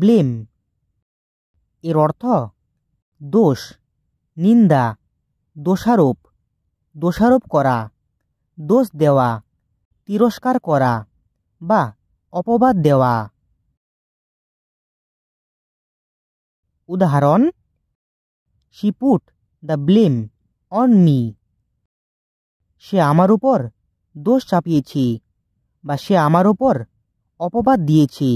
blame এর অর্থ দোষ নিন্দা দোষারোপ দোষারোপ করা দোষ দেওয়া তিরস্কার করা বা অপবাদ দেওয়া উদাহরণ she put the blame on me সে আমার উপর দোষ চাপিয়েছে বা সে আমার উপর অপবাদ দিয়েছে